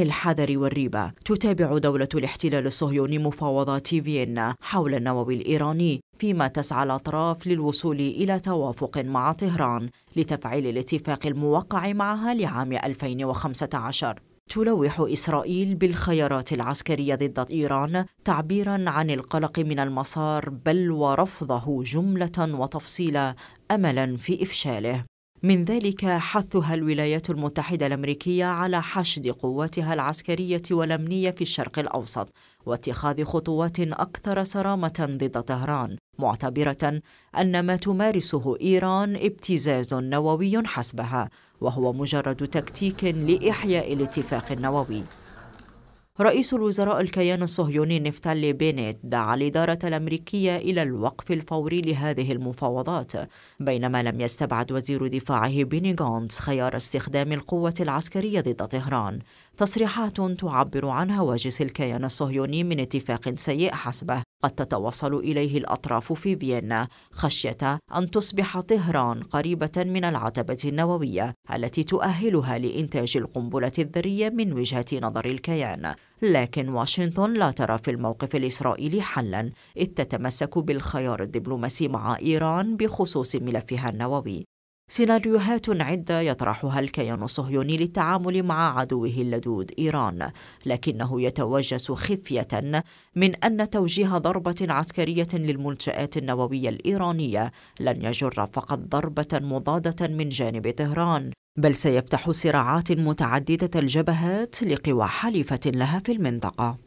الحذر والريبة تتابع دولة الاحتلال الصهيوني مفاوضات فيينا حول النووي الإيراني فيما تسعى الأطراف للوصول إلى توافق مع طهران لتفعيل الاتفاق الموقع معها لعام 2015 تلوح إسرائيل بالخيارات العسكرية ضد إيران تعبيراً عن القلق من المسار بل ورفضه جملة وتفصيلا أملاً في إفشاله من ذلك حثها الولايات المتحدة الأمريكية على حشد قواتها العسكرية والأمنية في الشرق الأوسط واتخاذ خطوات أكثر صرامة ضد طهران معتبرة أن ما تمارسه إيران ابتزاز نووي حسبها وهو مجرد تكتيك لإحياء الاتفاق النووي رئيس الوزراء الكيان الصهيوني نفتالي بينيت دعا الإدارة الأمريكية إلى الوقف الفوري لهذه المفاوضات بينما لم يستبعد وزير دفاعه بيني غانتس خيار استخدام القوة العسكرية ضد طهران تصريحات تعبر عن هواجس الكيان الصهيوني من اتفاق سيء حسبه قد تتوصل إليه الأطراف في فيينا خشية أن تصبح طهران قريبة من العتبة النووية التي تؤهلها لإنتاج القنبلة الذرية من وجهة نظر الكيان لكن واشنطن لا ترى في الموقف الإسرائيلي حلا إذ تتمسك بالخيار الدبلوماسي مع إيران بخصوص ملفها النووي سيناريوهات عدة يطرحها الكيان الصهيوني للتعامل مع عدوه اللدود إيران، لكنه يتوجس خفية من أن توجيه ضربة عسكرية للمنشآت النووية الإيرانية لن يجر فقط ضربة مضادة من جانب طهران، بل سيفتح صراعات متعددة الجبهات لقوى حليفة لها في المنطقة.